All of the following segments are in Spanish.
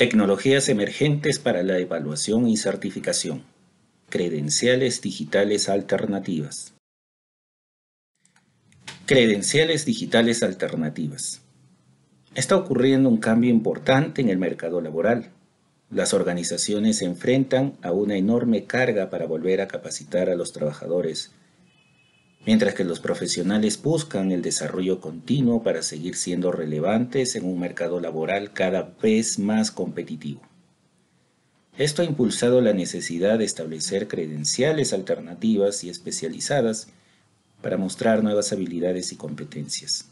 Tecnologías emergentes para la evaluación y certificación. Credenciales digitales alternativas. Credenciales digitales alternativas. Está ocurriendo un cambio importante en el mercado laboral. Las organizaciones se enfrentan a una enorme carga para volver a capacitar a los trabajadores mientras que los profesionales buscan el desarrollo continuo para seguir siendo relevantes en un mercado laboral cada vez más competitivo. Esto ha impulsado la necesidad de establecer credenciales alternativas y especializadas para mostrar nuevas habilidades y competencias,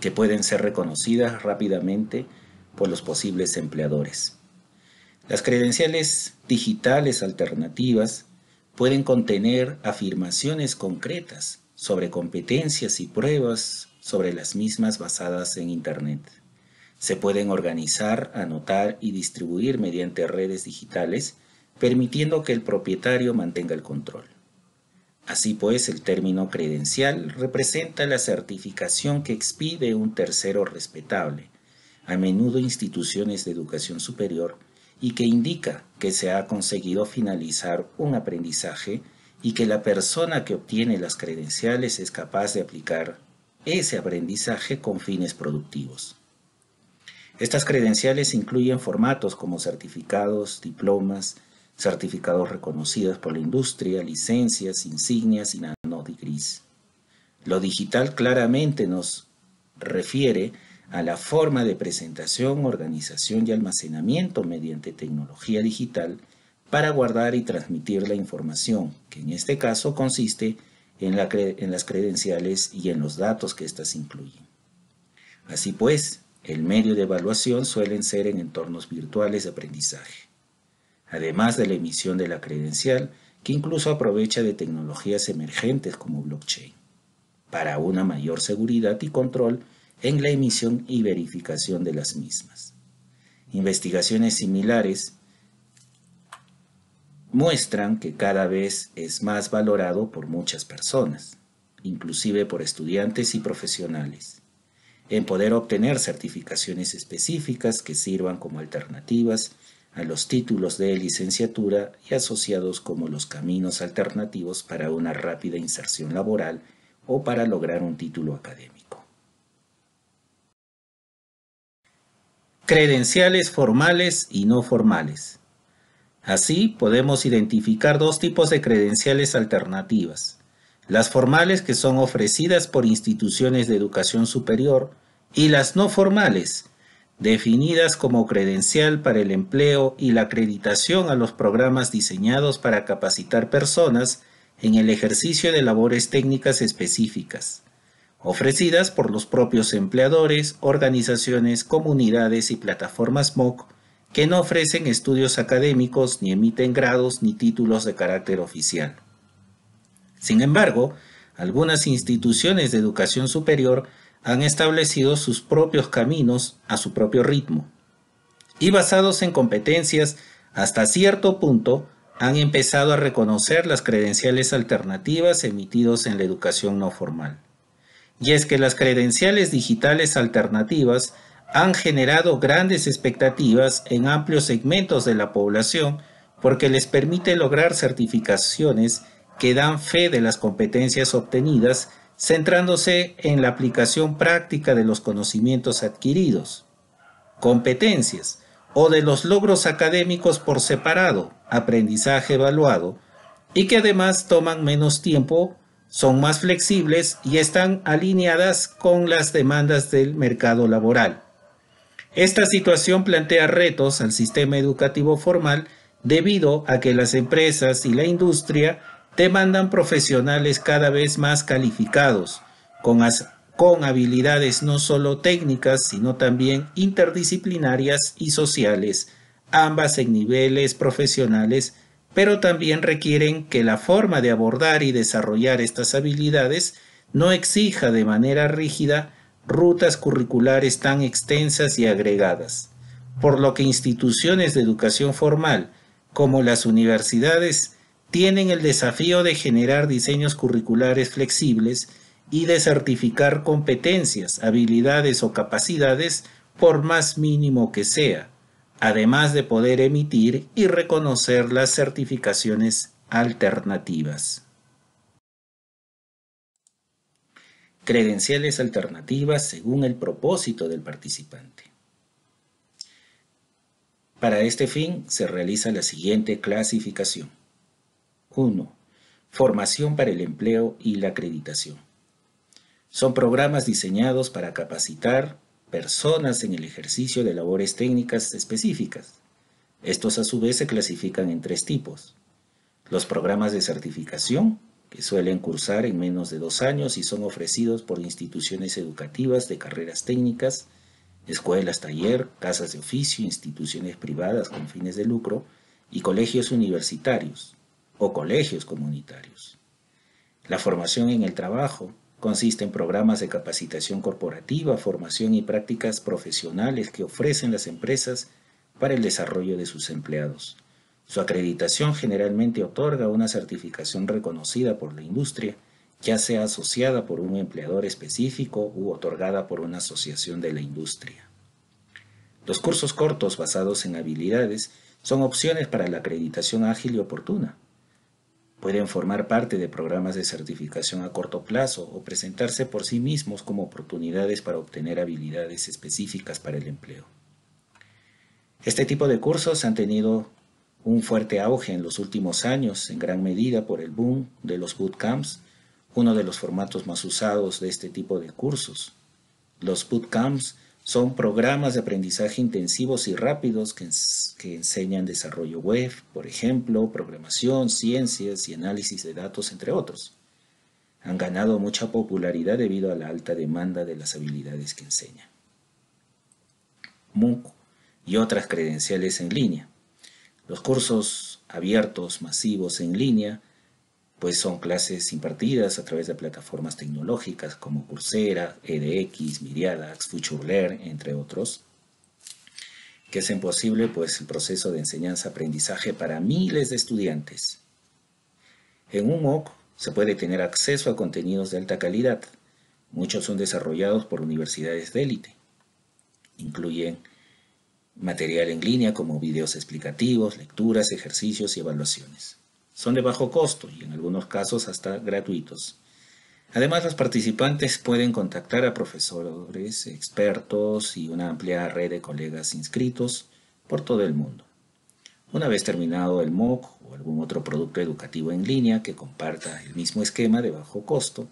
que pueden ser reconocidas rápidamente por los posibles empleadores. Las credenciales digitales alternativas pueden contener afirmaciones concretas sobre competencias y pruebas sobre las mismas basadas en Internet. Se pueden organizar, anotar y distribuir mediante redes digitales, permitiendo que el propietario mantenga el control. Así pues, el término credencial representa la certificación que expide un tercero respetable, a menudo instituciones de educación superior, y que indica que se ha conseguido finalizar un aprendizaje y que la persona que obtiene las credenciales es capaz de aplicar ese aprendizaje con fines productivos. Estas credenciales incluyen formatos como certificados, diplomas, certificados reconocidos por la industria, licencias, insignias y nanodegrees. Lo digital claramente nos refiere a la forma de presentación, organización y almacenamiento mediante tecnología digital para guardar y transmitir la información, que en este caso consiste en, las credenciales y en los datos que éstas incluyen. Así pues, el medio de evaluación suelen ser en entornos virtuales de aprendizaje, además de la emisión de la credencial, que incluso aprovecha de tecnologías emergentes como blockchain, para una mayor seguridad y control en la emisión y verificación de las mismas. Investigaciones similares muestran que cada vez es más valorado por muchas personas, inclusive por estudiantes y profesionales, en poder obtener certificaciones específicas que sirvan como alternativas a los títulos de licenciatura y asociados como los caminos alternativos para una rápida inserción laboral o para lograr un título académico. credenciales formales y no formales. Así podemos identificar dos tipos de credenciales alternativas. Las formales que son ofrecidas por instituciones de educación superior y las no formales, definidas como credencial para el empleo y la acreditación a los programas diseñados para capacitar personas en el ejercicio de labores técnicas específicas ofrecidas por los propios empleadores, organizaciones, comunidades y plataformas MOOC que no ofrecen estudios académicos ni emiten grados ni títulos de carácter oficial. Sin embargo, algunas instituciones de educación superior han establecido sus propios caminos a su propio ritmo y basados en competencias hasta cierto punto han empezado a reconocer las credenciales alternativas emitidos en la educación no formal y es que las credenciales digitales alternativas han generado grandes expectativas en amplios segmentos de la población porque les permite lograr certificaciones que dan fe de las competencias obtenidas, centrándose en la aplicación práctica de los conocimientos adquiridos, competencias o de los logros académicos por separado, aprendizaje evaluado, y que además toman menos tiempo son más flexibles y están alineadas con las demandas del mercado laboral. Esta situación plantea retos al sistema educativo formal debido a que las empresas y la industria demandan profesionales cada vez más calificados, con, habilidades no solo técnicas, sino también interdisciplinarias y sociales, ambas en niveles profesionales pero también requieren que la forma de abordar y desarrollar estas habilidades no exija de manera rígida rutas curriculares tan extensas y agregadas, por lo que instituciones de educación formal como las universidades tienen el desafío de generar diseños curriculares flexibles y de certificar competencias, habilidades o capacidades por más mínimo que sea, además de poder emitir y reconocer las certificaciones alternativas. Credenciales alternativas según el propósito del participante. Para este fin se realiza la siguiente clasificación. 1. Formación para el empleo y la acreditación. Son programas diseñados para capacitar, personas en el ejercicio de labores técnicas específicas. Estos a su vez se clasifican en tres tipos. Los programas de certificación, que suelen cursar en menos de dos años y son ofrecidos por instituciones educativas de carreras técnicas, escuelas, taller, casas de oficio, instituciones privadas con fines de lucro y colegios universitarios o colegios comunitarios. La formación en el trabajo, Consiste en programas de capacitación corporativa, formación y prácticas profesionales que ofrecen las empresas para el desarrollo de sus empleados. Su acreditación generalmente otorga una certificación reconocida por la industria, ya sea asociada por un empleador específico u otorgada por una asociación de la industria. Los cursos cortos basados en habilidades son opciones para la acreditación ágil y oportuna. Pueden formar parte de programas de certificación a corto plazo o presentarse por sí mismos como oportunidades para obtener habilidades específicas para el empleo. Este tipo de cursos han tenido un fuerte auge en los últimos años, en gran medida por el boom de los bootcamps, uno de los formatos más usados de este tipo de cursos. Los bootcamps son programas de aprendizaje intensivos y rápidos que, enseñan desarrollo web, por ejemplo, programación, ciencias y análisis de datos, entre otros. Han ganado mucha popularidad debido a la alta demanda de las habilidades que enseñan. MOOC y otras credenciales en línea. Los cursos abiertos masivos en línea pues son clases impartidas a través de plataformas tecnológicas como Coursera, edX, Miriadax, FutureLearn, entre otros, que hacen posible pues, el proceso de enseñanza-aprendizaje para miles de estudiantes. En un MOOC se puede tener acceso a contenidos de alta calidad. Muchos son desarrollados por universidades de élite. Incluyen material en línea como videos explicativos, lecturas, ejercicios y evaluaciones. Son de bajo costo y en algunos casos hasta gratuitos. Además, los participantes pueden contactar a profesores, expertos y una amplia red de colegas inscritos por todo el mundo. Una vez terminado el MOOC o algún otro producto educativo en línea que comparta el mismo esquema de bajo costo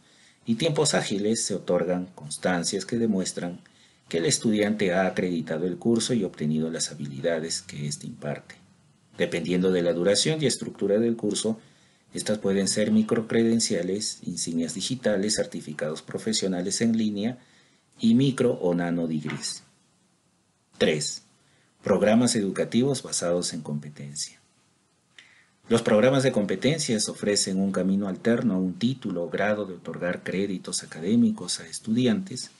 y tiempos ágiles, se otorgan constancias que demuestran que el estudiante ha acreditado el curso y obtenido las habilidades que éste imparte. Dependiendo de la duración y estructura del curso, estas pueden ser microcredenciales, insignias digitales, certificados profesionales en línea y micro o nano 3. Programas educativos basados en competencia. Los programas de competencias ofrecen un camino alterno, un título o grado de otorgar créditos académicos a estudiantes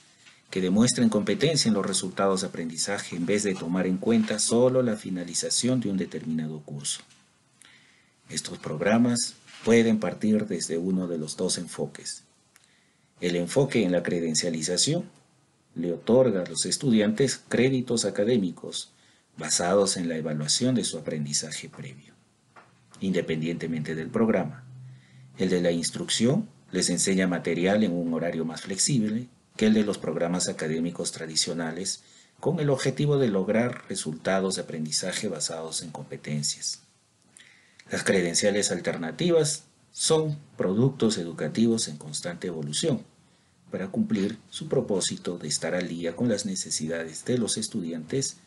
que demuestren competencia en los resultados de aprendizaje en vez de tomar en cuenta solo la finalización de un determinado curso. Estos programas pueden partir desde uno de los dos enfoques. El enfoque en la credencialización le otorga a los estudiantes créditos académicos basados en la evaluación de su aprendizaje previo, independientemente del programa. El de la instrucción les enseña material en un horario más flexible que el de los programas académicos tradicionales con el objetivo de lograr resultados de aprendizaje basados en competencias. Las credenciales alternativas son productos educativos en constante evolución para cumplir su propósito de estar al día con las necesidades de los estudiantes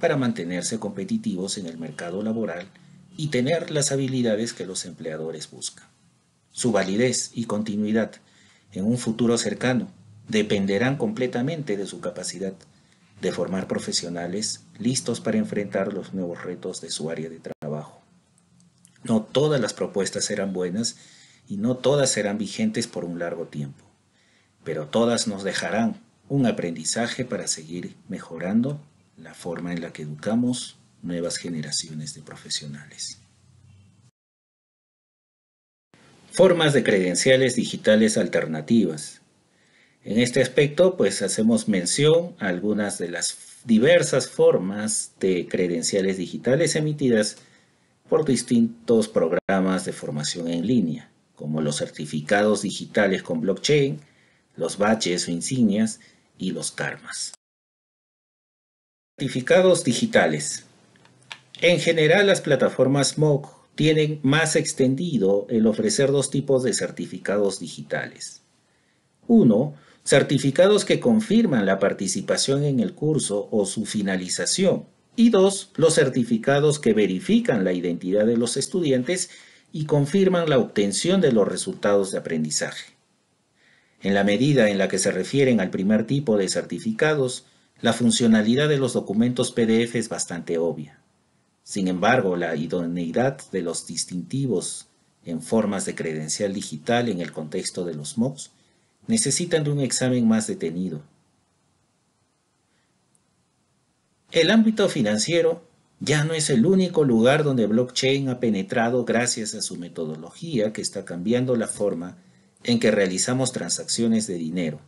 para mantenerse competitivos en el mercado laboral y tener las habilidades que los empleadores buscan. Su validez y continuidad en un futuro cercano dependerán completamente de su capacidad de formar profesionales listos para enfrentar los nuevos retos de su área de trabajo. No todas las propuestas serán buenas y no todas serán vigentes por un largo tiempo, pero todas nos dejarán un aprendizaje para seguir mejorando la forma en la que educamos nuevas generaciones de profesionales. Formas de credenciales digitales alternativas en este aspecto, pues hacemos mención a algunas de las diversas formas de credenciales digitales emitidas por distintos programas de formación en línea, como los certificados digitales con blockchain, los baches o insignias y los karmas. Certificados digitales. En general, las plataformas MOOC tienen más extendido el ofrecer dos tipos de certificados digitales. Uno, certificados que confirman la participación en el curso o su finalización, y dos, los certificados que verifican la identidad de los estudiantes y confirman la obtención de los resultados de aprendizaje. En la medida en la que se refieren al primer tipo de certificados, la funcionalidad de los documentos PDF es bastante obvia. Sin embargo, la idoneidad de los distintivos en formas de credencial digital en el contexto de los MOOCs necesitan de un examen más detenido. El ámbito financiero ya no es el único lugar donde blockchain ha penetrado gracias a su metodología que está cambiando la forma en que realizamos transacciones de dinero.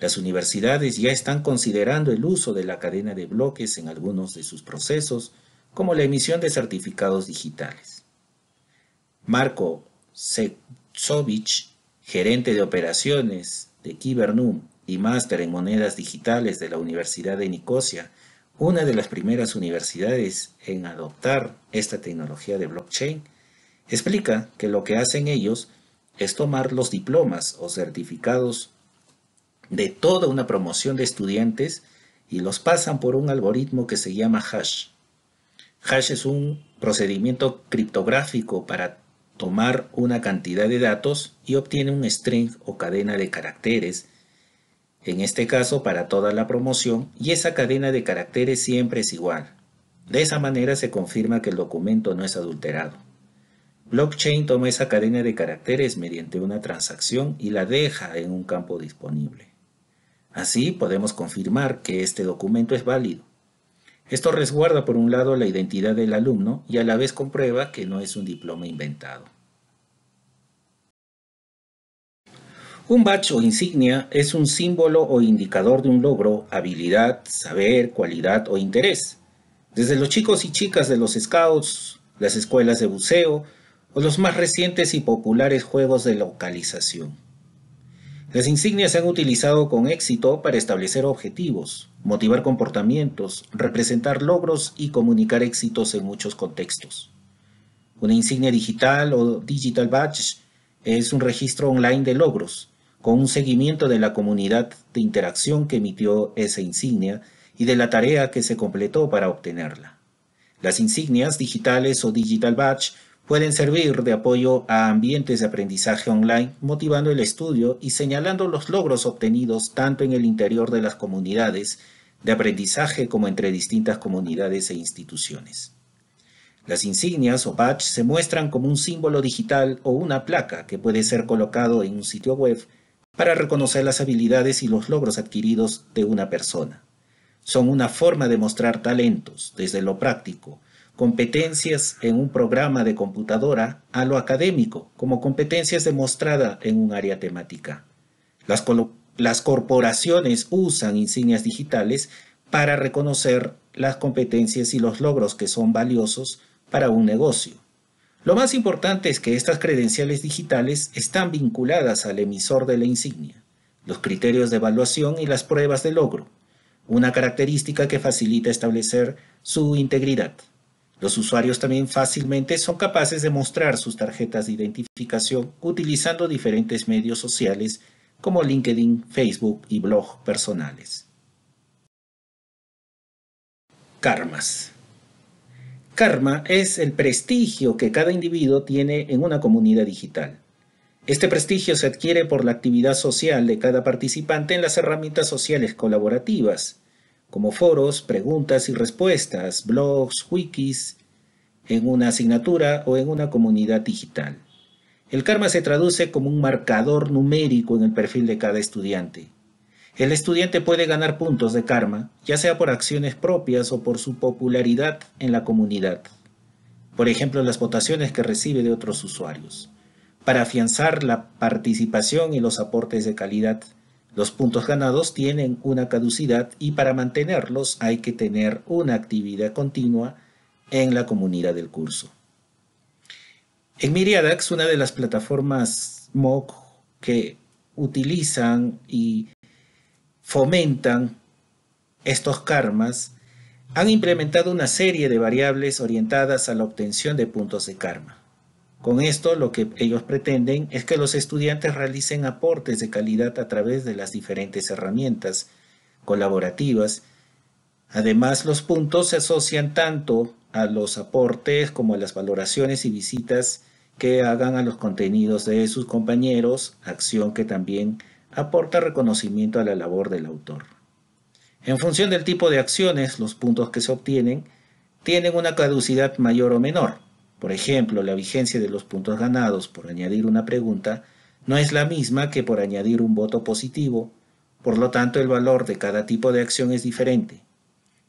Las universidades ya están considerando el uso de la cadena de bloques en algunos de sus procesos, como la emisión de certificados digitales. Marco gerente de operaciones de Kibernum y máster en monedas digitales de la Universidad de Nicosia, una de las primeras universidades en adoptar esta tecnología de blockchain, explica que lo que hacen ellos es tomar los diplomas o certificados de toda una promoción de estudiantes y los pasan por un algoritmo que se llama hash. Hash es un procedimiento criptográfico para tomar una cantidad de datos y obtiene un string o cadena de caracteres, en este caso para toda la promoción, y esa cadena de caracteres siempre es igual. De esa manera se confirma que el documento no es adulterado. Blockchain toma esa cadena de caracteres mediante una transacción y la deja en un campo disponible. Así podemos confirmar que este documento es válido. Esto resguarda por un lado la identidad del alumno y a la vez comprueba que no es un diploma inventado. Un badge o insignia es un símbolo o indicador de un logro, habilidad, saber, cualidad o interés. Desde los chicos y chicas de los scouts, las escuelas de buceo o los más recientes y populares juegos de localización. Las insignias se han utilizado con éxito para establecer objetivos, motivar comportamientos, representar logros y comunicar éxitos en muchos contextos. Una insignia digital o digital badge es un registro online de logros, con un seguimiento de la comunidad de interacción que emitió esa insignia y de la tarea que se completó para obtenerla. Las insignias digitales o digital badge pueden servir de apoyo a ambientes de aprendizaje online, motivando el estudio y señalando los logros obtenidos tanto en el interior de las comunidades de aprendizaje como entre distintas comunidades e instituciones. Las insignias o badges se muestran como un símbolo digital o una placa que puede ser colocado en un sitio web para reconocer las habilidades y los logros adquiridos de una persona. Son una forma de mostrar talentos, desde lo práctico, competencias en un programa de computadora a lo académico, como competencias demostradas en un área temática. Las, las corporaciones usan insignias digitales para reconocer las competencias y los logros que son valiosos para un negocio. Lo más importante es que estas credenciales digitales están vinculadas al emisor de la insignia, los criterios de evaluación y las pruebas de logro, una característica que facilita establecer su integridad. Los usuarios también fácilmente son capaces de mostrar sus tarjetas de identificación utilizando diferentes medios sociales como LinkedIn, Facebook y blog personales. Karmas. Karma es el prestigio que cada individuo tiene en una comunidad digital. Este prestigio se adquiere por la actividad social de cada participante en las herramientas sociales colaborativas, como foros, preguntas y respuestas, blogs, wikis, en una asignatura o en una comunidad digital. El karma se traduce como un marcador numérico en el perfil de cada estudiante. El estudiante puede ganar puntos de karma, ya sea por acciones propias o por su popularidad en la comunidad. Por ejemplo, las votaciones que recibe de otros usuarios, para afianzar la participación y los aportes de calidad los puntos ganados tienen una caducidad y para mantenerlos hay que tener una actividad continua en la comunidad del curso. En Miriadax, una de las plataformas MOOC que utilizan y fomentan estos karmas, han implementado una serie de variables orientadas a la obtención de puntos de karma. Con esto lo que ellos pretenden es que los estudiantes realicen aportes de calidad a través de las diferentes herramientas colaborativas. Además, los puntos se asocian tanto a los aportes como a las valoraciones y visitas que hagan a los contenidos de sus compañeros, acción que también aporta reconocimiento a la labor del autor. En función del tipo de acciones, los puntos que se obtienen tienen una caducidad mayor o menor. Por ejemplo, la vigencia de los puntos ganados por añadir una pregunta no es la misma que por añadir un voto positivo, por lo tanto el valor de cada tipo de acción es diferente,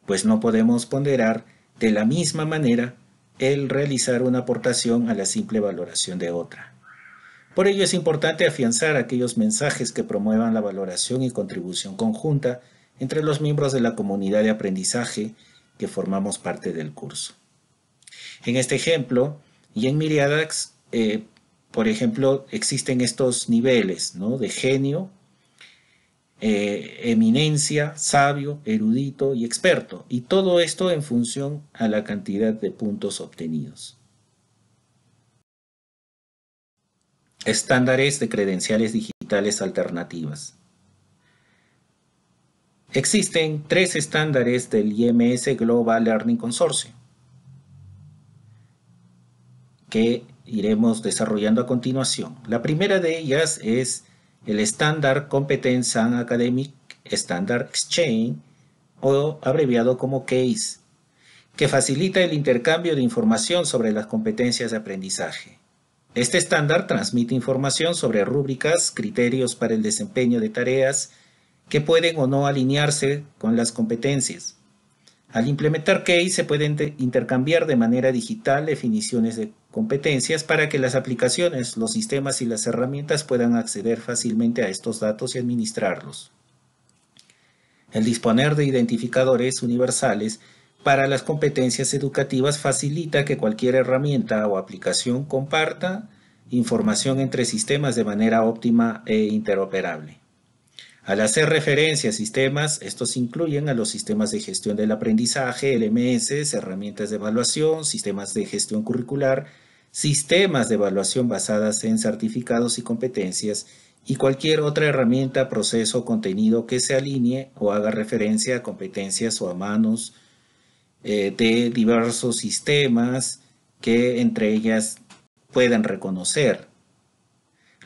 pues no podemos ponderar de la misma manera el realizar una aportación a la simple valoración de otra. Por ello es importante afianzar aquellos mensajes que promuevan la valoración y contribución conjunta entre los miembros de la comunidad de aprendizaje que formamos parte del curso. En este ejemplo, y en Miriadax, eh, por ejemplo, existen estos niveles de genio, eh, eminencia, sabio, erudito y experto. Y todo esto en función a la cantidad de puntos obtenidos. Estándares de credenciales digitales alternativas. Existen tres estándares del IMS Global Learning Consortium que iremos desarrollando a continuación. La primera de ellas es el estándar Competence and Academic Standard Exchange, o abreviado como CASE, que facilita el intercambio de información sobre las competencias de aprendizaje. Este estándar transmite información sobre rúbricas, criterios para el desempeño de tareas que pueden o no alinearse con las competencias. Al implementar CASE se pueden intercambiar de manera digital definiciones de competencias para que las aplicaciones, los sistemas y las herramientas puedan acceder fácilmente a estos datos y administrarlos. El disponer de identificadores universales para las competencias educativas facilita que cualquier herramienta o aplicación comparta información entre sistemas de manera óptima e interoperable. Al hacer referencia a sistemas, estos incluyen a los sistemas de gestión del aprendizaje, LMS, herramientas de evaluación, sistemas de gestión curricular, sistemas de evaluación basadas en certificados y competencias y cualquier otra herramienta, proceso o contenido que se alinee o haga referencia a competencias o a manos eh, de diversos sistemas que entre ellas puedan reconocer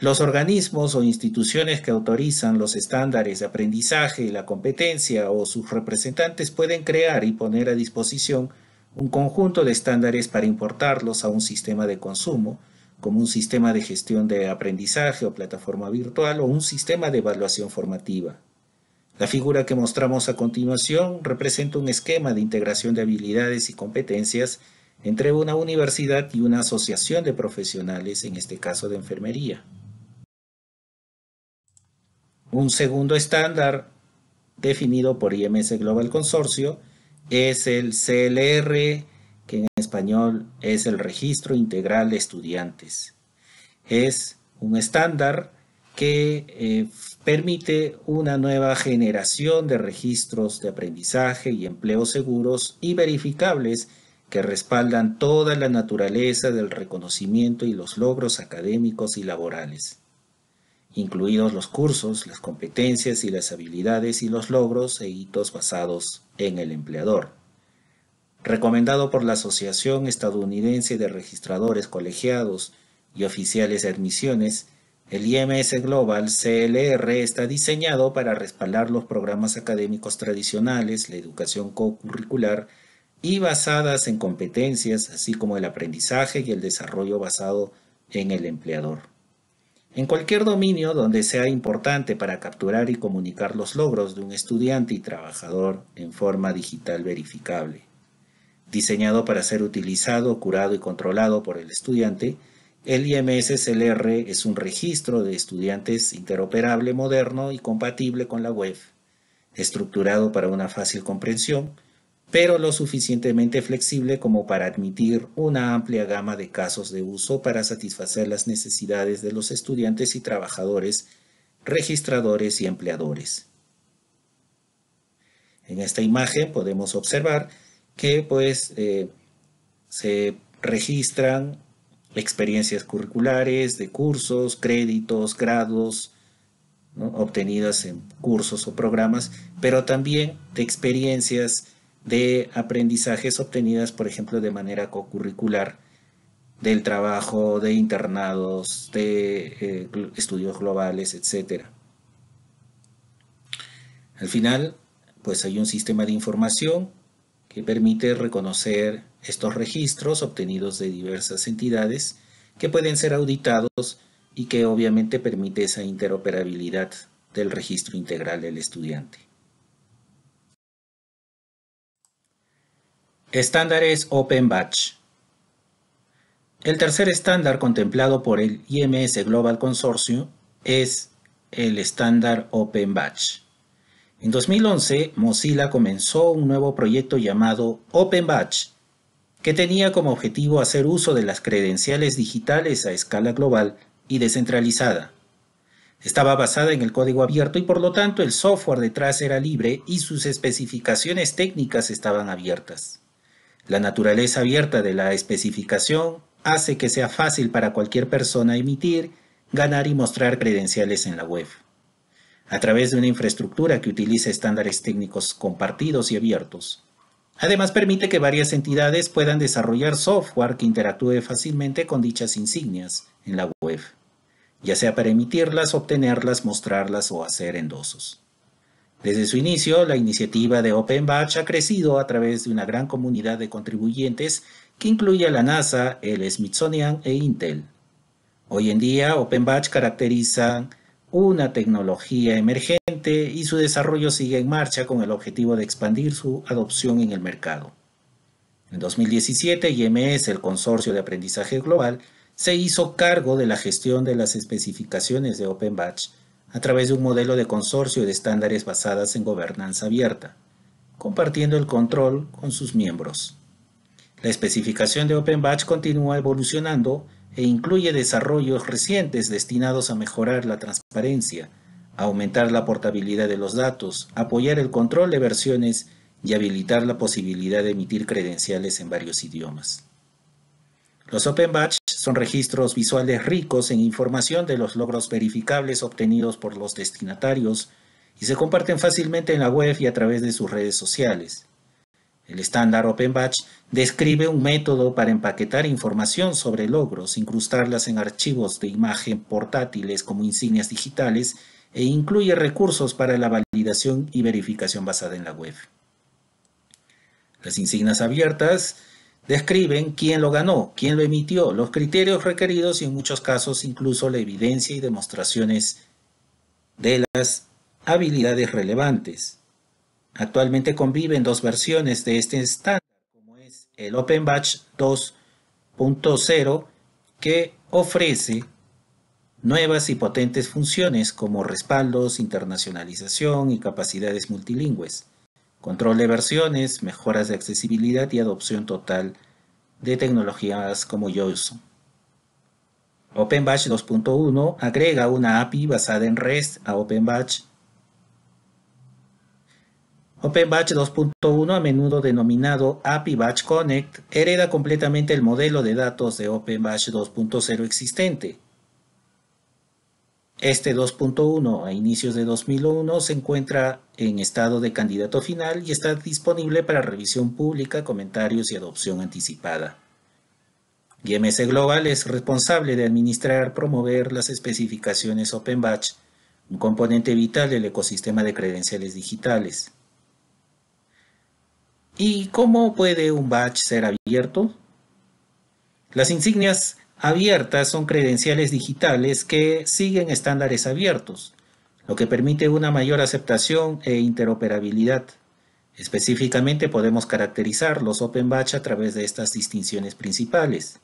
los organismos o instituciones que autorizan los estándares de aprendizaje y la competencia o sus representantes pueden crear y poner a disposición un conjunto de estándares para importarlos a un sistema de consumo, como un sistema de gestión de aprendizaje o plataforma virtual o un sistema de evaluación formativa. La figura que mostramos a continuación representa un esquema de integración de habilidades y competencias entre una universidad y una asociación de profesionales, en este caso de enfermería. Un segundo estándar definido por IMS Global Consorcio es el CLR, que en español es el Registro Integral de Estudiantes. Es un estándar que eh, permite una nueva generación de registros de aprendizaje y empleo seguros y verificables que respaldan toda la naturaleza del reconocimiento y los logros académicos y laborales incluidos los cursos, las competencias y las habilidades y los logros e hitos basados en el empleador. Recomendado por la Asociación Estadounidense de Registradores Colegiados y Oficiales de Admisiones, el IMS Global CLR está diseñado para respaldar los programas académicos tradicionales, la educación co-curricular y basadas en competencias, así como el aprendizaje y el desarrollo basado en el empleador. En cualquier dominio donde sea importante para capturar y comunicar los logros de un estudiante y trabajador en forma digital verificable. Diseñado para ser utilizado, curado y controlado por el estudiante, el IMSLR es un registro de estudiantes interoperable, moderno y compatible con la web, estructurado para una fácil comprensión pero lo suficientemente flexible como para admitir una amplia gama de casos de uso para satisfacer las necesidades de los estudiantes y trabajadores, registradores y empleadores. En esta imagen podemos observar que pues, eh, se registran experiencias curriculares de cursos, créditos, grados, obtenidas en cursos o programas, pero también de experiencias de aprendizajes obtenidas, por ejemplo, de manera cocurricular, del trabajo, de internados, de eh, estudios globales, etc. Al final, pues hay un sistema de información que permite reconocer estos registros obtenidos de diversas entidades que pueden ser auditados y que obviamente permite esa interoperabilidad del registro integral del estudiante. Estándares Open Batch. El tercer estándar contemplado por el IMS Global Consortium es el estándar Open Batch. En 2011, Mozilla comenzó un nuevo proyecto llamado Open Batch, que tenía como objetivo hacer uso de las credenciales digitales a escala global y descentralizada. Estaba basada en el código abierto y por lo tanto el software detrás era libre y sus especificaciones técnicas estaban abiertas. La naturaleza abierta de la especificación hace que sea fácil para cualquier persona emitir, ganar y mostrar credenciales en la web. A través de una infraestructura que utiliza estándares técnicos compartidos y abiertos. Además permite que varias entidades puedan desarrollar software que interactúe fácilmente con dichas insignias en la web, ya sea para emitirlas, obtenerlas, mostrarlas o hacer endosos. Desde su inicio, la iniciativa de OpenBatch ha crecido a través de una gran comunidad de contribuyentes que incluye a la NASA, el Smithsonian e Intel. Hoy en día, OpenBatch caracteriza una tecnología emergente y su desarrollo sigue en marcha con el objetivo de expandir su adopción en el mercado. En 2017, IMS, el Consorcio de Aprendizaje Global, se hizo cargo de la gestión de las especificaciones de OpenBatch a través de un modelo de consorcio de estándares basadas en gobernanza abierta, compartiendo el control con sus miembros. La especificación de OpenBatch continúa evolucionando e incluye desarrollos recientes destinados a mejorar la transparencia, aumentar la portabilidad de los datos, apoyar el control de versiones y habilitar la posibilidad de emitir credenciales en varios idiomas. Los Open Batch son registros visuales ricos en información de los logros verificables obtenidos por los destinatarios y se comparten fácilmente en la web y a través de sus redes sociales. El estándar Open Batch describe un método para empaquetar información sobre logros, incrustarlas en archivos de imagen portátiles como insignias digitales e incluye recursos para la validación y verificación basada en la web. Las insignias abiertas Describen quién lo ganó, quién lo emitió, los criterios requeridos y en muchos casos incluso la evidencia y demostraciones de las habilidades relevantes. Actualmente conviven dos versiones de este estándar, como es el OpenBatch 2.0, que ofrece nuevas y potentes funciones como respaldos, internacionalización y capacidades multilingües control de versiones, mejoras de accesibilidad y adopción total de tecnologías como uso. OpenBatch 2.1 agrega una API basada en REST a OpenBatch. OpenBatch 2.1, a menudo denominado API Batch Connect, hereda completamente el modelo de datos de OpenBatch 2.0 existente, este 2.1 a inicios de 2001 se encuentra en estado de candidato final y está disponible para revisión pública, comentarios y adopción anticipada. GMS Global es responsable de administrar, promover las especificaciones Open Batch, un componente vital del ecosistema de credenciales digitales. ¿Y cómo puede un batch ser abierto? Las insignias abiertas son credenciales digitales que siguen estándares abiertos, lo que permite una mayor aceptación e interoperabilidad. Específicamente podemos caracterizar los Open Batch a través de estas distinciones principales.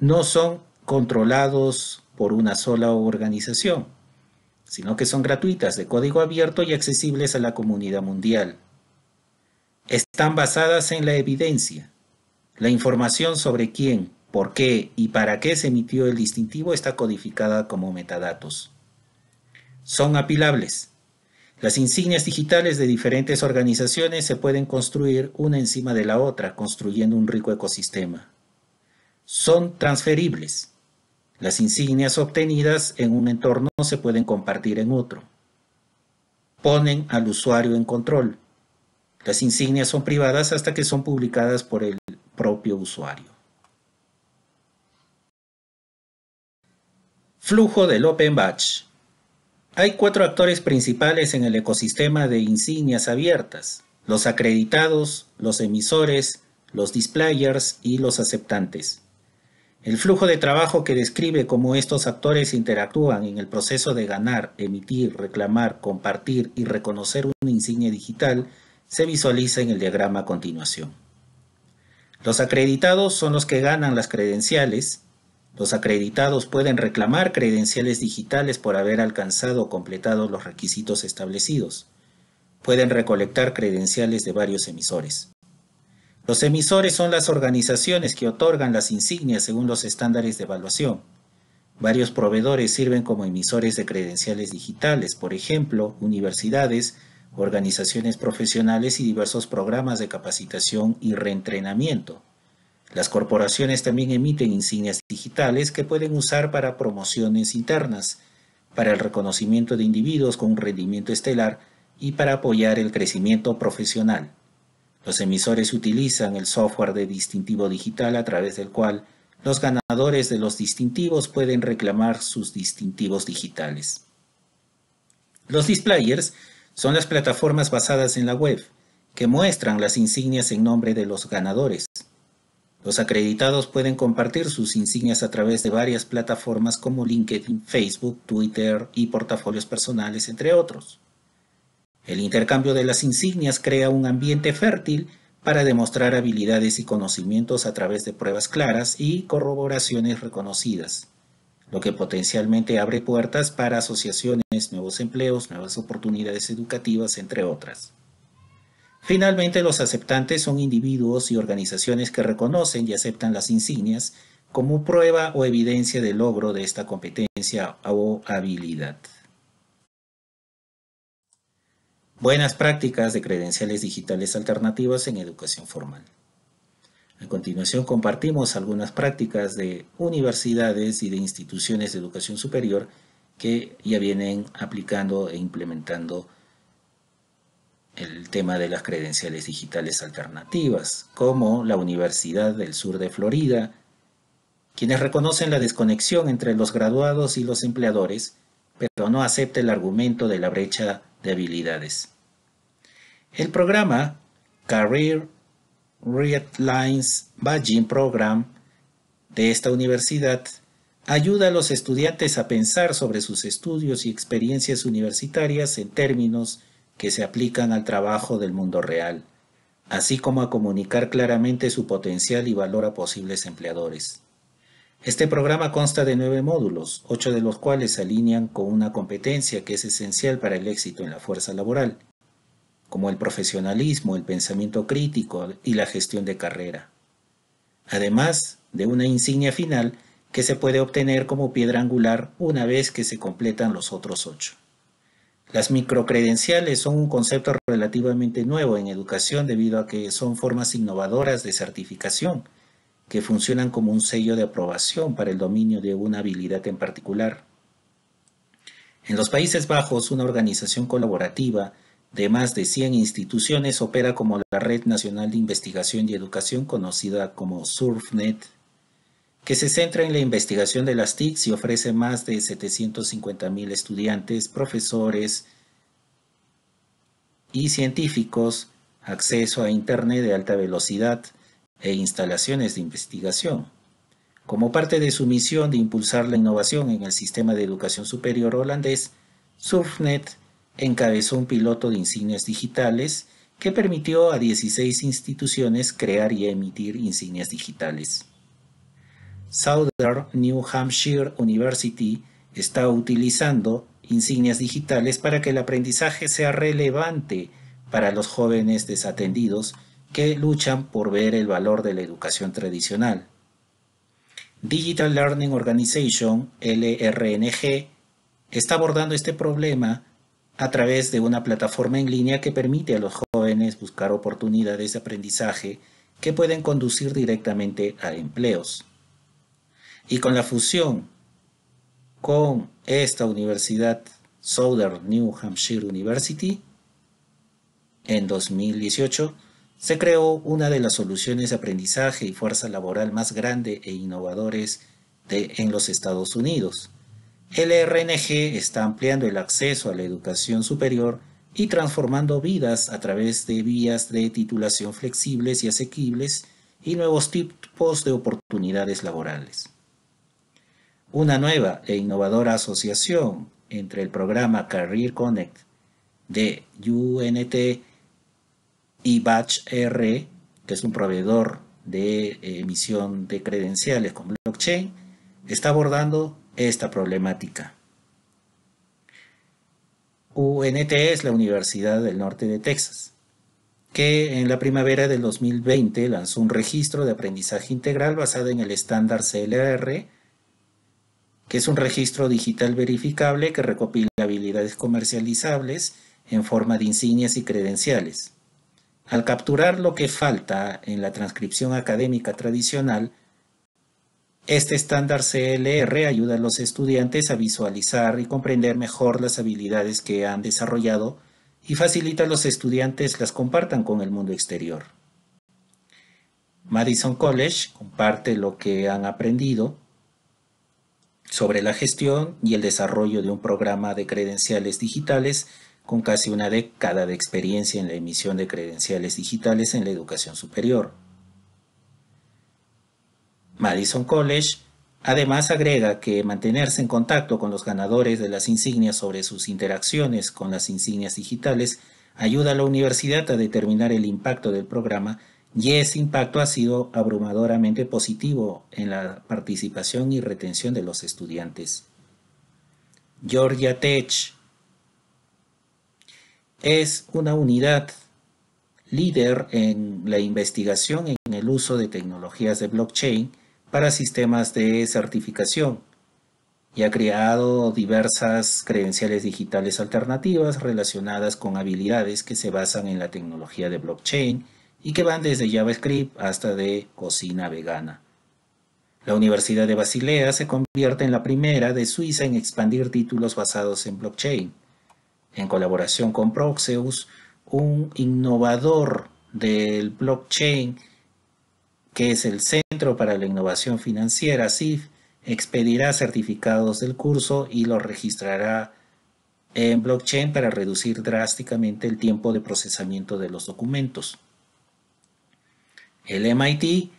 No son controlados por una sola organización, sino que son gratuitas, de código abierto y accesibles a la comunidad mundial. Están basadas en la evidencia, la información sobre quién, por qué y para qué se emitió el distintivo está codificada como metadatos. Son apilables. Las insignias digitales de diferentes organizaciones se pueden construir una encima de la otra, construyendo un rico ecosistema. Son transferibles. Las insignias obtenidas en un entorno se pueden compartir en otro. Ponen al usuario en control. Las insignias son privadas hasta que son publicadas por el propio usuario. Flujo del Open Batch. Hay cuatro actores principales en el ecosistema de insignias abiertas, los acreditados, los emisores, los displayers y los aceptantes. El flujo de trabajo que describe cómo estos actores interactúan en el proceso de ganar, emitir, reclamar, compartir y reconocer una insignia digital se visualiza en el diagrama a continuación. Los acreditados son los que ganan las credenciales, los acreditados pueden reclamar credenciales digitales por haber alcanzado o completado los requisitos establecidos. Pueden recolectar credenciales de varios emisores. Los emisores son las organizaciones que otorgan las insignias según los estándares de evaluación. Varios proveedores sirven como emisores de credenciales digitales, por ejemplo, universidades, organizaciones profesionales y diversos programas de capacitación y reentrenamiento. Las corporaciones también emiten insignias digitales que pueden usar para promociones internas, para el reconocimiento de individuos con un rendimiento estelar y para apoyar el crecimiento profesional. Los emisores utilizan el software de distintivo digital a través del cual los ganadores de los distintivos pueden reclamar sus distintivos digitales. Los displayers son las plataformas basadas en la web que muestran las insignias en nombre de los ganadores. Los acreditados pueden compartir sus insignias a través de varias plataformas como LinkedIn, Facebook, Twitter y portafolios personales, entre otros. El intercambio de las insignias crea un ambiente fértil para demostrar habilidades y conocimientos a través de pruebas claras y corroboraciones reconocidas, lo que potencialmente abre puertas para asociaciones, nuevos empleos, nuevas oportunidades educativas, entre otras. Finalmente, los aceptantes son individuos y organizaciones que reconocen y aceptan las insignias como prueba o evidencia del logro de esta competencia o habilidad. Buenas prácticas de credenciales digitales alternativas en educación formal. A continuación compartimos algunas prácticas de universidades y de instituciones de educación superior que ya vienen aplicando e implementando el tema de las credenciales digitales alternativas, como la Universidad del Sur de Florida, quienes reconocen la desconexión entre los graduados y los empleadores, pero no acepta el argumento de la brecha de habilidades. El programa Career Lines Badging Program de esta universidad ayuda a los estudiantes a pensar sobre sus estudios y experiencias universitarias en términos que se aplican al trabajo del mundo real, así como a comunicar claramente su potencial y valor a posibles empleadores. Este programa consta de nueve módulos, ocho de los cuales se alinean con una competencia que es esencial para el éxito en la fuerza laboral, como el profesionalismo, el pensamiento crítico y la gestión de carrera. Además de una insignia final que se puede obtener como piedra angular una vez que se completan los otros ocho. Las microcredenciales son un concepto relativamente nuevo en educación debido a que son formas innovadoras de certificación que funcionan como un sello de aprobación para el dominio de una habilidad en particular. En los Países Bajos, una organización colaborativa de más de 100 instituciones opera como la Red Nacional de Investigación y Educación conocida como SURFNET que se centra en la investigación de las TICs y ofrece más de 750.000 estudiantes, profesores y científicos acceso a Internet de alta velocidad e instalaciones de investigación. Como parte de su misión de impulsar la innovación en el sistema de educación superior holandés, Surfnet encabezó un piloto de insignias digitales que permitió a 16 instituciones crear y emitir insignias digitales. Southern New Hampshire University está utilizando insignias digitales para que el aprendizaje sea relevante para los jóvenes desatendidos que luchan por ver el valor de la educación tradicional. Digital Learning Organization, LRNG, está abordando este problema a través de una plataforma en línea que permite a los jóvenes buscar oportunidades de aprendizaje que pueden conducir directamente a empleos. Y con la fusión con esta universidad, Southern New Hampshire University, en 2018, se creó una de las soluciones de aprendizaje y fuerza laboral más grande e innovadores en los Estados Unidos. El RNG está ampliando el acceso a la educación superior y transformando vidas a través de vías de titulación flexibles y asequibles y nuevos tipos de oportunidades laborales una nueva e innovadora asociación entre el programa Career Connect de UNT y Batch R, que es un proveedor de eh, emisión de credenciales con blockchain, está abordando esta problemática. UNT es la Universidad del Norte de Texas, que en la primavera del 2020 lanzó un registro de aprendizaje integral basado en el estándar CLR que es un registro digital verificable que recopila habilidades comercializables en forma de insignias y credenciales. Al capturar lo que falta en la transcripción académica tradicional, este estándar CLR ayuda a los estudiantes a visualizar y comprender mejor las habilidades que han desarrollado y facilita a los estudiantes las compartan con el mundo exterior. Madison College comparte lo que han aprendido sobre la gestión y el desarrollo de un programa de credenciales digitales con casi una década de experiencia en la emisión de credenciales digitales en la educación superior. Madison College además agrega que mantenerse en contacto con los ganadores de las insignias sobre sus interacciones con las insignias digitales ayuda a la universidad a determinar el impacto del programa y ese impacto ha sido abrumadoramente positivo en la participación y retención de los estudiantes. Georgia Tech es una unidad líder en la investigación en el uso de tecnologías de blockchain para sistemas de certificación y ha creado diversas credenciales digitales alternativas relacionadas con habilidades que se basan en la tecnología de blockchain, y que van desde JavaScript hasta de cocina vegana. La Universidad de Basilea se convierte en la primera de Suiza en expandir títulos basados en blockchain. En colaboración con Proxeus, un innovador del blockchain que es el Centro para la Innovación Financiera, CIF, expedirá certificados del curso y los registrará en blockchain para reducir drásticamente el tiempo de procesamiento de los documentos el MIT,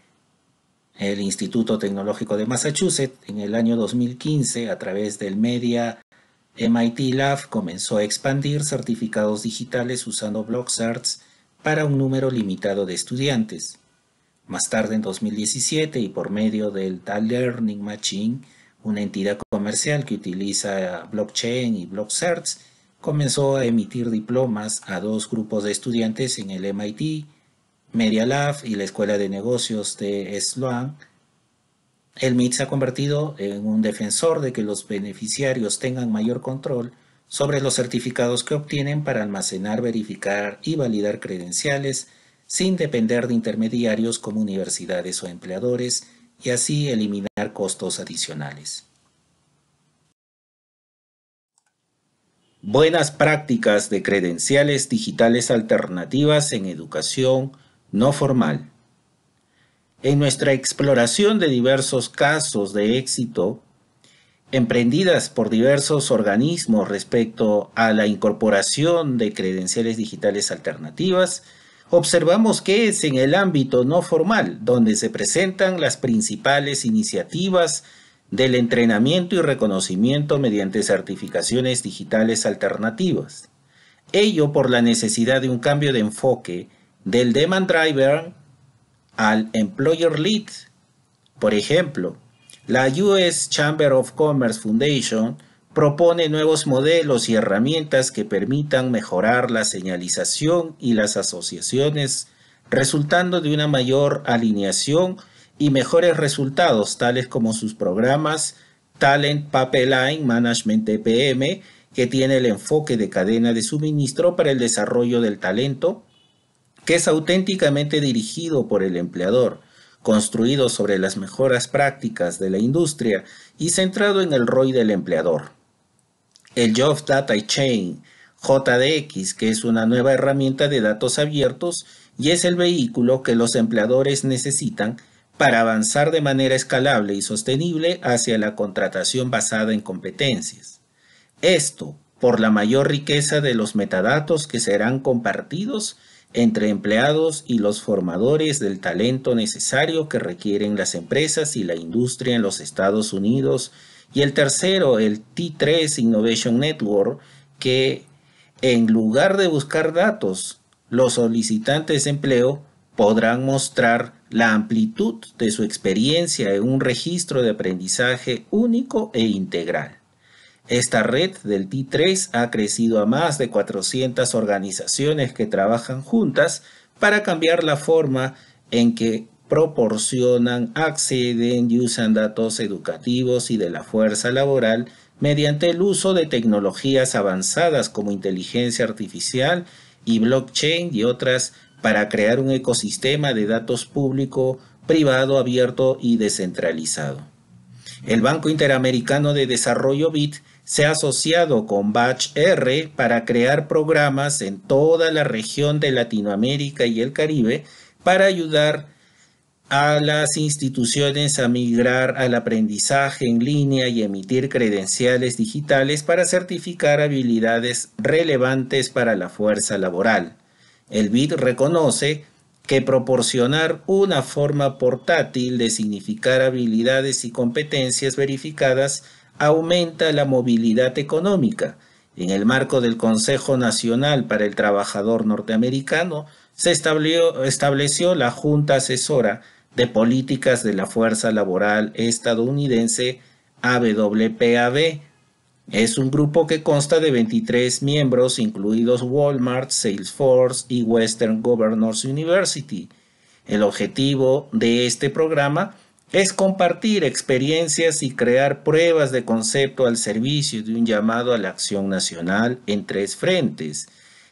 el Instituto Tecnológico de Massachusetts, en el año 2015, a través del Media MIT Lab, comenzó a expandir certificados digitales usando BlockCerts para un número limitado de estudiantes. Más tarde, en 2017, y por medio del Tal Learning Machine, una entidad comercial que utiliza blockchain y BlockCerts, comenzó a emitir diplomas a dos grupos de estudiantes en el MIT Medialab y la Escuela de Negocios de Sloan, el MIT se ha convertido en un defensor de que los beneficiarios tengan mayor control sobre los certificados que obtienen para almacenar, verificar y validar credenciales sin depender de intermediarios como universidades o empleadores y así eliminar costos adicionales. Buenas prácticas de credenciales digitales alternativas en educación no formal. En nuestra exploración de diversos casos de éxito emprendidas por diversos organismos respecto a la incorporación de credenciales digitales alternativas, observamos que es en el ámbito no formal donde se presentan las principales iniciativas del entrenamiento y reconocimiento mediante certificaciones digitales alternativas. Ello por la necesidad de un cambio de enfoque del demand driver al employer lead. Por ejemplo, la US Chamber of Commerce Foundation propone nuevos modelos y herramientas que permitan mejorar la señalización y las asociaciones, resultando de una mayor alineación y mejores resultados, tales como sus programas Talent Pipeline Management EPM, que tiene el enfoque de cadena de suministro para el desarrollo del talento, que es auténticamente dirigido por el empleador, construido sobre las mejoras prácticas de la industria y centrado en el rol del empleador. El Job Data Chain JDX, que es una nueva herramienta de datos abiertos y es el vehículo que los empleadores necesitan para avanzar de manera escalable y sostenible hacia la contratación basada en competencias. Esto por la mayor riqueza de los metadatos que serán compartidos entre empleados y los formadores del talento necesario que requieren las empresas y la industria en los Estados Unidos. Y el tercero, el T3 Innovation Network, que en lugar de buscar datos, los solicitantes de empleo podrán mostrar la amplitud de su experiencia en un registro de aprendizaje único e integral. Esta red del t 3 ha crecido a más de 400 organizaciones que trabajan juntas para cambiar la forma en que proporcionan, acceden y usan datos educativos y de la fuerza laboral mediante el uso de tecnologías avanzadas como inteligencia artificial y blockchain y otras para crear un ecosistema de datos público, privado, abierto y descentralizado. El Banco Interamericano de Desarrollo BIT, se ha asociado con Batch R para crear programas en toda la región de Latinoamérica y el Caribe para ayudar a las instituciones a migrar al aprendizaje en línea y emitir credenciales digitales para certificar habilidades relevantes para la fuerza laboral. El BID reconoce que proporcionar una forma portátil de significar habilidades y competencias verificadas aumenta la movilidad económica. En el marco del Consejo Nacional para el Trabajador Norteamericano, se estableció, la Junta Asesora de Políticas de la Fuerza Laboral Estadounidense, AWPAB. Es un grupo que consta de 23 miembros, incluidos Walmart, Salesforce y Western Governors University. El objetivo de este programa es compartir experiencias y crear pruebas de concepto al servicio de un llamado a la acción nacional en tres frentes,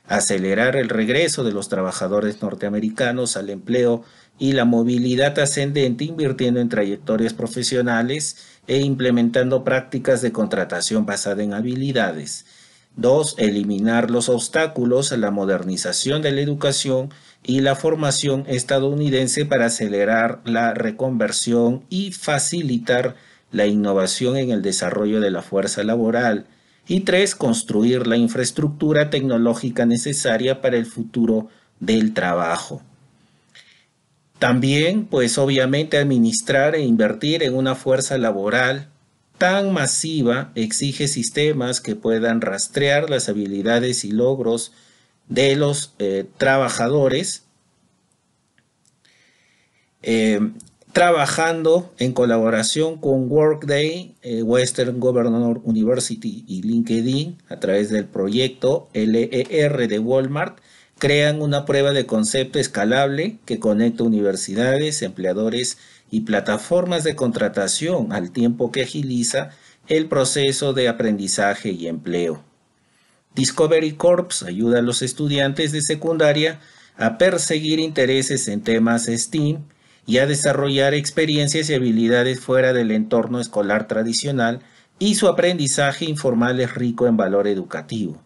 acelerar el regreso de los trabajadores norteamericanos al empleo y la movilidad ascendente invirtiendo en trayectorias profesionales e implementando prácticas de contratación basada en habilidades, Dos, Eliminar los obstáculos a la modernización de la educación y la formación estadounidense para acelerar la reconversión y facilitar la innovación en el desarrollo de la fuerza laboral. Y 3. Construir la infraestructura tecnológica necesaria para el futuro del trabajo. También, pues obviamente, administrar e invertir en una fuerza laboral tan masiva exige sistemas que puedan rastrear las habilidades y logros de los eh, trabajadores eh, trabajando en colaboración con Workday, eh, Western Governor University y LinkedIn a través del proyecto LER de Walmart, crean una prueba de concepto escalable que conecta universidades, empleadores y plataformas de contratación al tiempo que agiliza el proceso de aprendizaje y empleo. Discovery Corps ayuda a los estudiantes de secundaria a perseguir intereses en temas STEAM y a desarrollar experiencias y habilidades fuera del entorno escolar tradicional y su aprendizaje informal es rico en valor educativo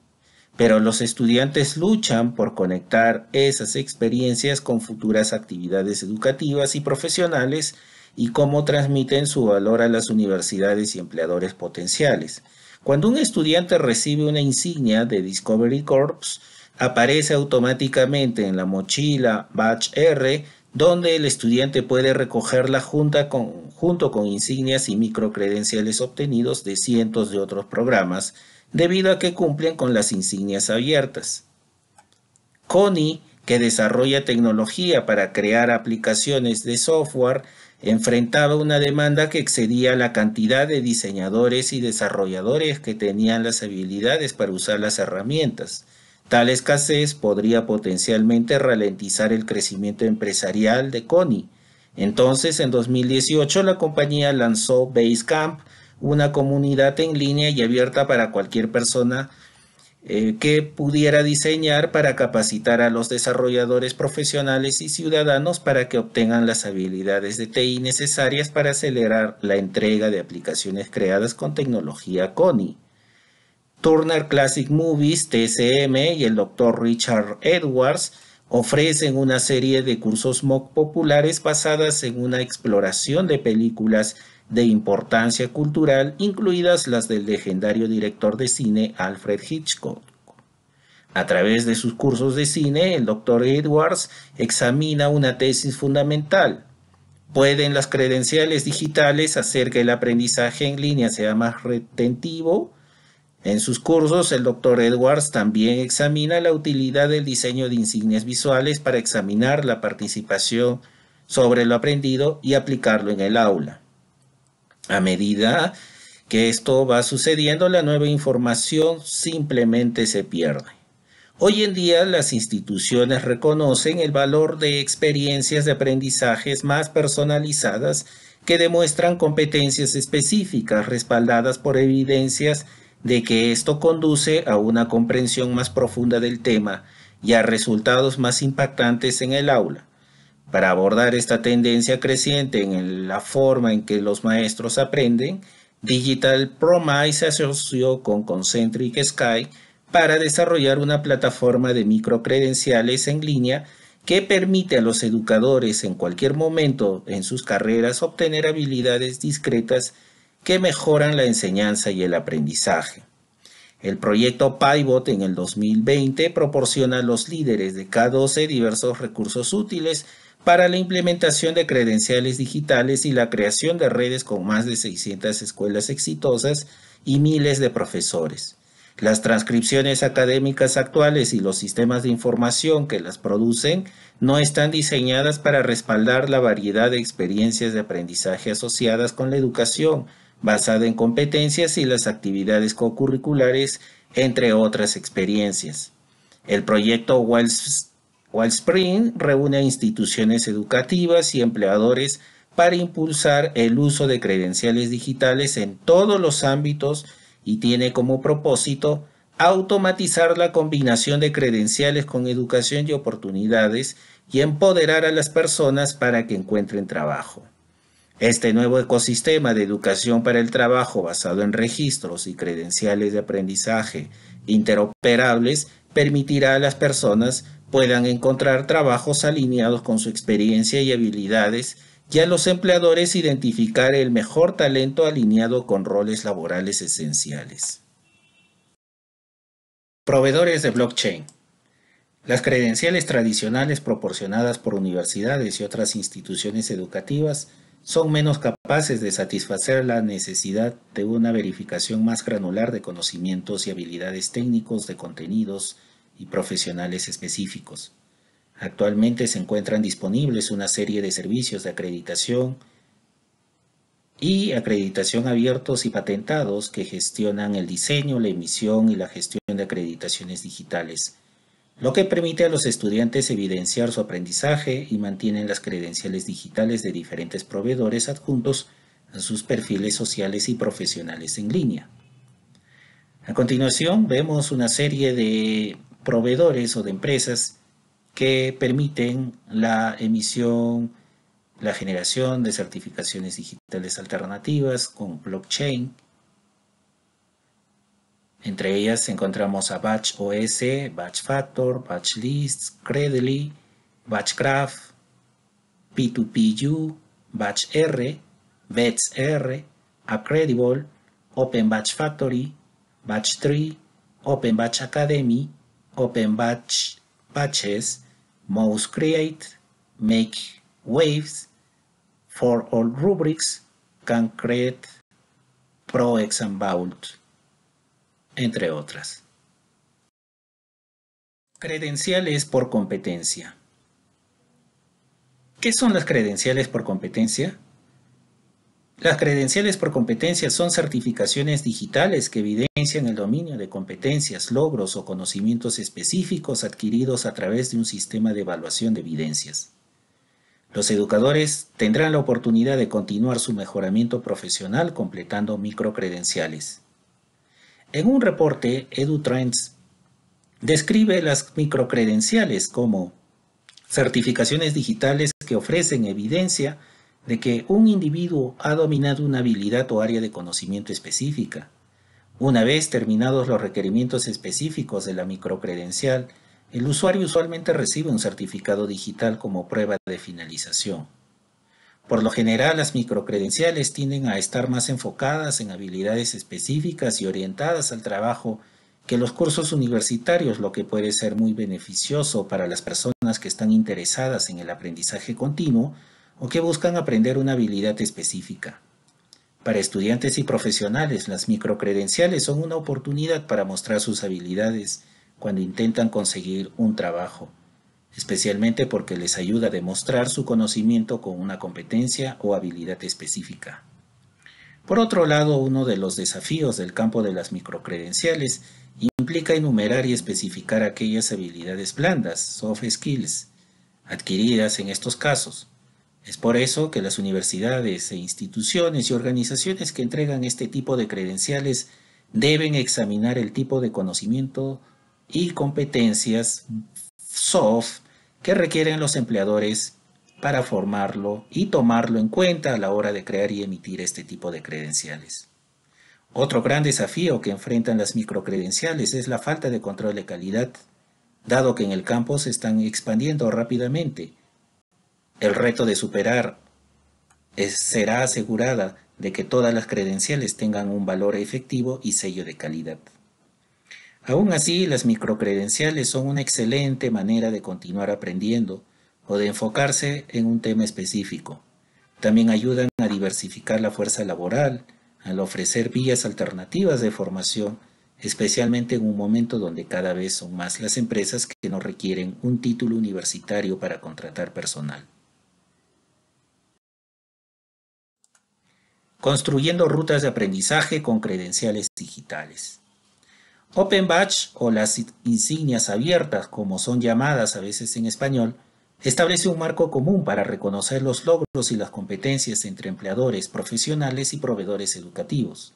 pero los estudiantes luchan por conectar esas experiencias con futuras actividades educativas y profesionales y cómo transmiten su valor a las universidades y empleadores potenciales. Cuando un estudiante recibe una insignia de Discovery Corps, aparece automáticamente en la mochila Batch R, donde el estudiante puede recogerla junto con insignias y microcredenciales obtenidos de cientos de otros programas debido a que cumplen con las insignias abiertas. CONI, que desarrolla tecnología para crear aplicaciones de software, enfrentaba una demanda que excedía la cantidad de diseñadores y desarrolladores que tenían las habilidades para usar las herramientas. Tal escasez podría potencialmente ralentizar el crecimiento empresarial de CONI. Entonces, en 2018, la compañía lanzó Basecamp, una comunidad en línea y abierta para cualquier persona eh, que pudiera diseñar para capacitar a los desarrolladores profesionales y ciudadanos para que obtengan las habilidades de TI necesarias para acelerar la entrega de aplicaciones creadas con tecnología CONI. Turner Classic Movies, TCM y el Dr. Richard Edwards ofrecen una serie de cursos MOOC populares basadas en una exploración de películas de importancia cultural, incluidas las del legendario director de cine Alfred Hitchcock. A través de sus cursos de cine, el doctor Edwards examina una tesis fundamental. ¿Pueden las credenciales digitales hacer que el aprendizaje en línea sea más retentivo? En sus cursos, el doctor Edwards también examina la utilidad del diseño de insignias visuales para examinar la participación sobre lo aprendido y aplicarlo en el aula. A medida que esto va sucediendo, la nueva información simplemente se pierde. Hoy en día las instituciones reconocen el valor de experiencias de aprendizajes más personalizadas que demuestran competencias específicas respaldadas por evidencias de que esto conduce a una comprensión más profunda del tema y a resultados más impactantes en el aula. Para abordar esta tendencia creciente en la forma en que los maestros aprenden, Digital Promise se asoció con Concentric Sky para desarrollar una plataforma de microcredenciales en línea que permite a los educadores en cualquier momento en sus carreras obtener habilidades discretas que mejoran la enseñanza y el aprendizaje. El proyecto Pivot en el 2020 proporciona a los líderes de K12 diversos recursos útiles para la implementación de credenciales digitales y la creación de redes con más de 600 escuelas exitosas y miles de profesores. Las transcripciones académicas actuales y los sistemas de información que las producen no están diseñadas para respaldar la variedad de experiencias de aprendizaje asociadas con la educación, basada en competencias y las actividades co entre otras experiencias. El proyecto Wells Wellspring reúne a instituciones educativas y empleadores para impulsar el uso de credenciales digitales en todos los ámbitos y tiene como propósito automatizar la combinación de credenciales con educación y oportunidades y empoderar a las personas para que encuentren trabajo. Este nuevo ecosistema de educación para el trabajo basado en registros y credenciales de aprendizaje interoperables permitirá a las personas puedan encontrar trabajos alineados con su experiencia y habilidades y a los empleadores identificar el mejor talento alineado con roles laborales esenciales. Proveedores de blockchain. Las credenciales tradicionales proporcionadas por universidades y otras instituciones educativas son menos capaces de satisfacer la necesidad de una verificación más granular de conocimientos y habilidades técnicos de contenidos, y profesionales específicos. Actualmente se encuentran disponibles una serie de servicios de acreditación y acreditación abiertos y patentados que gestionan el diseño, la emisión y la gestión de acreditaciones digitales, lo que permite a los estudiantes evidenciar su aprendizaje y mantienen las credenciales digitales de diferentes proveedores adjuntos a sus perfiles sociales y profesionales en línea. A continuación vemos una serie de proveedores o de empresas que permiten la emisión, la generación de certificaciones digitales alternativas con blockchain. Entre ellas encontramos a Batch OS, Batch Factor, Batch List, Credly, Batchcraft, P2PU, Batch R, Bets R, Accredible, Open Batch Factory, Batch Tree, Open Batch Academy, open batch, batches, mouse create, make waves, for all rubrics, can create, pro exam vault, entre otras. Credenciales por competencia. ¿Qué son las credenciales por competencia? Las credenciales por competencias son certificaciones digitales que evidencian el dominio de competencias, logros o conocimientos específicos adquiridos a través de un sistema de evaluación de evidencias. Los educadores tendrán la oportunidad de continuar su mejoramiento profesional completando microcredenciales. En un reporte, EduTrends describe las microcredenciales como certificaciones digitales que ofrecen evidencia de que un individuo ha dominado una habilidad o área de conocimiento específica. Una vez terminados los requerimientos específicos de la microcredencial, el usuario usualmente recibe un certificado digital como prueba de finalización. Por lo general, las microcredenciales tienden a estar más enfocadas en habilidades específicas y orientadas al trabajo que los cursos universitarios, lo que puede ser muy beneficioso para las personas que están interesadas en el aprendizaje continuo o que buscan aprender una habilidad específica. Para estudiantes y profesionales, las microcredenciales son una oportunidad para mostrar sus habilidades cuando intentan conseguir un trabajo, especialmente porque les ayuda a demostrar su conocimiento con una competencia o habilidad específica. Por otro lado, uno de los desafíos del campo de las microcredenciales implica enumerar y especificar aquellas habilidades blandas, soft skills, adquiridas en estos casos, es por eso que las universidades e instituciones y organizaciones que entregan este tipo de credenciales deben examinar el tipo de conocimiento y competencias soft que requieren los empleadores para formarlo y tomarlo en cuenta a la hora de crear y emitir este tipo de credenciales. Otro gran desafío que enfrentan las microcredenciales es la falta de control de calidad, dado que en el campo se están expandiendo rápidamente el reto de superar será asegurada de que todas las credenciales tengan un valor efectivo y sello de calidad. Aún así, las microcredenciales son una excelente manera de continuar aprendiendo o de enfocarse en un tema específico. También ayudan a diversificar la fuerza laboral al ofrecer vías alternativas de formación, especialmente en un momento donde cada vez son más las empresas que no requieren un título universitario para contratar personal. construyendo rutas de aprendizaje con credenciales digitales. Open Batch, o las insignias abiertas como son llamadas a veces en español, establece un marco común para reconocer los logros y las competencias entre empleadores profesionales y proveedores educativos.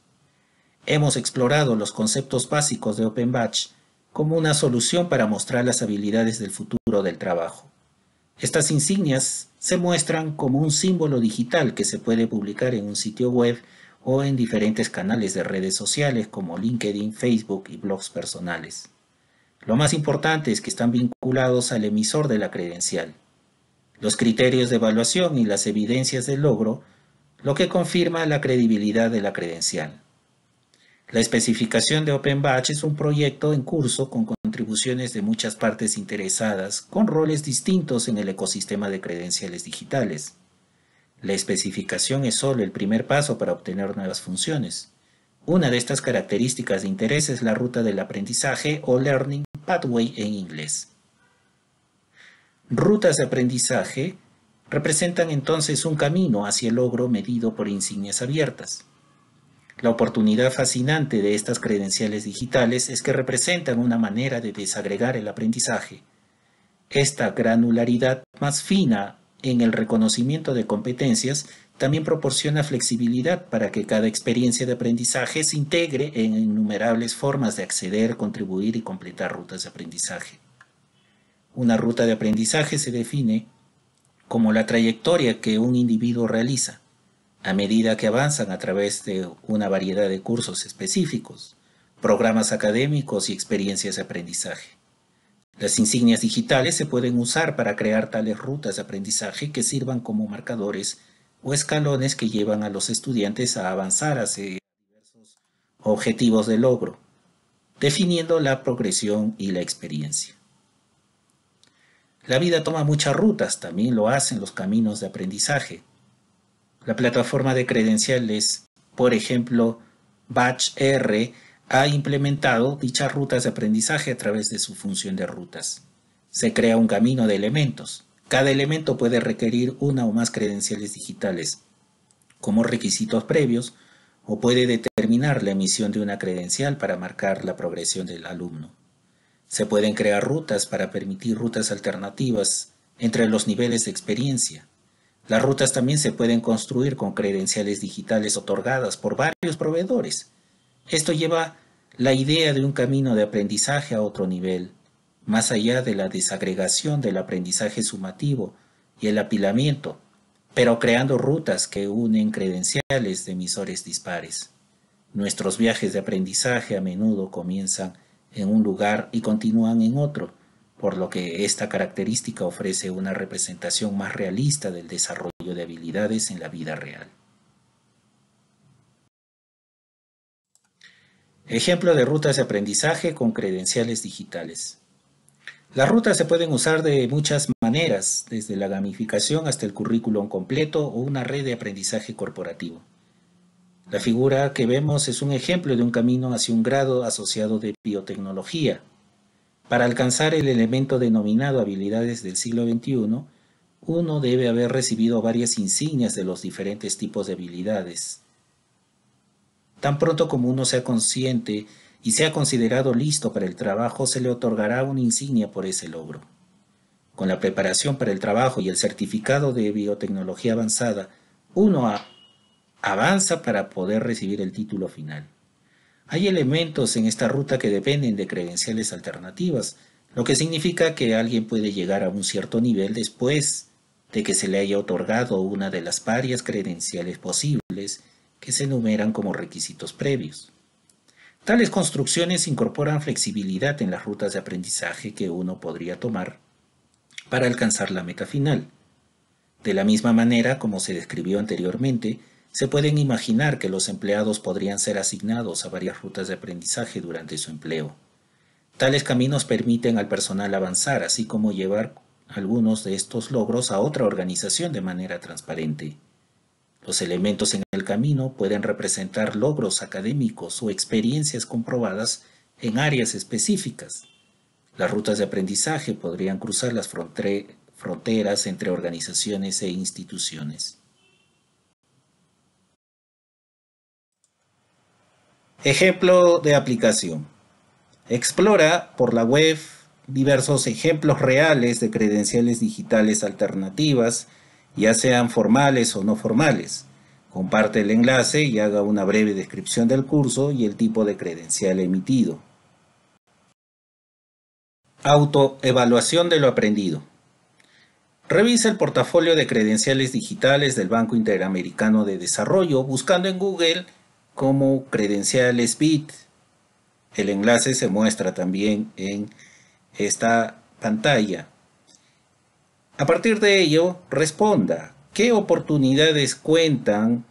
Hemos explorado los conceptos básicos de Open Batch como una solución para mostrar las habilidades del futuro del trabajo. Estas insignias se muestran como un símbolo digital que se puede publicar en un sitio web o en diferentes canales de redes sociales como LinkedIn, Facebook y blogs personales. Lo más importante es que están vinculados al emisor de la credencial. Los criterios de evaluación y las evidencias del logro, lo que confirma la credibilidad de la credencial. La especificación de OpenBatch es un proyecto en curso con contribuciones de muchas partes interesadas con roles distintos en el ecosistema de credenciales digitales. La especificación es solo el primer paso para obtener nuevas funciones. Una de estas características de interés es la ruta del aprendizaje o Learning Pathway en inglés. Rutas de aprendizaje representan entonces un camino hacia el logro medido por insignias abiertas. La oportunidad fascinante de estas credenciales digitales es que representan una manera de desagregar el aprendizaje. Esta granularidad más fina en el reconocimiento de competencias también proporciona flexibilidad para que cada experiencia de aprendizaje se integre en innumerables formas de acceder, contribuir y completar rutas de aprendizaje. Una ruta de aprendizaje se define como la trayectoria que un individuo realiza a medida que avanzan a través de una variedad de cursos específicos, programas académicos y experiencias de aprendizaje. Las insignias digitales se pueden usar para crear tales rutas de aprendizaje que sirvan como marcadores o escalones que llevan a los estudiantes a avanzar hacia diversos objetivos de logro, definiendo la progresión y la experiencia. La vida toma muchas rutas, también lo hacen los caminos de aprendizaje, la plataforma de credenciales, por ejemplo, Batch R, ha implementado dichas rutas de aprendizaje a través de su función de rutas. Se crea un camino de elementos. Cada elemento puede requerir una o más credenciales digitales como requisitos previos o puede determinar la emisión de una credencial para marcar la progresión del alumno. Se pueden crear rutas para permitir rutas alternativas entre los niveles de experiencia. Las rutas también se pueden construir con credenciales digitales otorgadas por varios proveedores. Esto lleva la idea de un camino de aprendizaje a otro nivel, más allá de la desagregación del aprendizaje sumativo y el apilamiento, pero creando rutas que unen credenciales de emisores dispares. Nuestros viajes de aprendizaje a menudo comienzan en un lugar y continúan en otro, por lo que esta característica ofrece una representación más realista del desarrollo de habilidades en la vida real. Ejemplo de rutas de aprendizaje con credenciales digitales. Las rutas se pueden usar de muchas maneras, desde la gamificación hasta el currículum completo o una red de aprendizaje corporativo. La figura que vemos es un ejemplo de un camino hacia un grado asociado de biotecnología, para alcanzar el elemento denominado habilidades del siglo XXI, uno debe haber recibido varias insignias de los diferentes tipos de habilidades. Tan pronto como uno sea consciente y sea considerado listo para el trabajo, se le otorgará una insignia por ese logro. Con la preparación para el trabajo y el certificado de biotecnología avanzada, uno avanza para poder recibir el título final. Hay elementos en esta ruta que dependen de credenciales alternativas, lo que significa que alguien puede llegar a un cierto nivel después de que se le haya otorgado una de las varias credenciales posibles que se enumeran como requisitos previos. Tales construcciones incorporan flexibilidad en las rutas de aprendizaje que uno podría tomar para alcanzar la meta final. De la misma manera como se describió anteriormente, se pueden imaginar que los empleados podrían ser asignados a varias rutas de aprendizaje durante su empleo. Tales caminos permiten al personal avanzar, así como llevar algunos de estos logros a otra organización de manera transparente. Los elementos en el camino pueden representar logros académicos o experiencias comprobadas en áreas específicas. Las rutas de aprendizaje podrían cruzar las fronteras entre organizaciones e instituciones. Ejemplo de aplicación. Explora por la web diversos ejemplos reales de credenciales digitales alternativas, ya sean formales o no formales. Comparte el enlace y haga una breve descripción del curso y el tipo de credencial emitido. Autoevaluación de lo aprendido. Revisa el portafolio de credenciales digitales del Banco Interamericano de Desarrollo buscando en Google como credenciales bit. El enlace se muestra también en esta pantalla. A partir de ello, responda qué oportunidades cuentan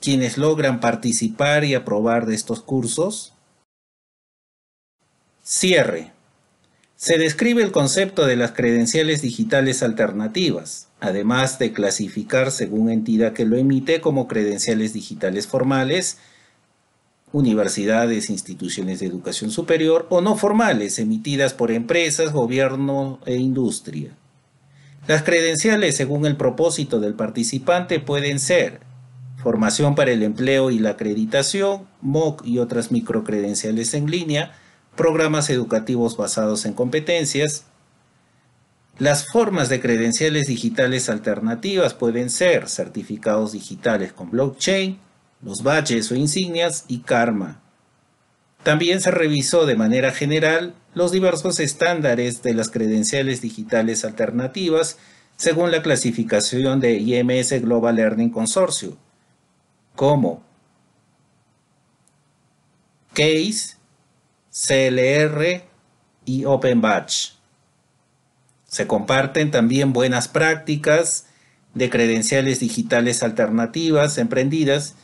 quienes logran participar y aprobar de estos cursos. Cierre. Se describe el concepto de las credenciales digitales alternativas, además de clasificar según entidad que lo emite como credenciales digitales formales, universidades, instituciones de educación superior o no formales emitidas por empresas, gobierno e industria. Las credenciales, según el propósito del participante, pueden ser formación para el empleo y la acreditación, MOOC y otras microcredenciales en línea, programas educativos basados en competencias. Las formas de credenciales digitales alternativas pueden ser certificados digitales con blockchain, los badges o insignias y karma. También se revisó de manera general los diversos estándares de las credenciales digitales alternativas según la clasificación de IMS Global Learning Consortium, como CASE, CLR y OpenBatch. Se comparten también buenas prácticas de credenciales digitales alternativas emprendidas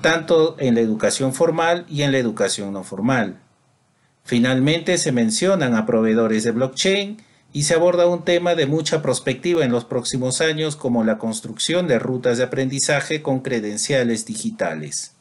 tanto en la educación formal y en la educación no formal. Finalmente se mencionan a proveedores de blockchain y se aborda un tema de mucha prospectiva en los próximos años como la construcción de rutas de aprendizaje con credenciales digitales.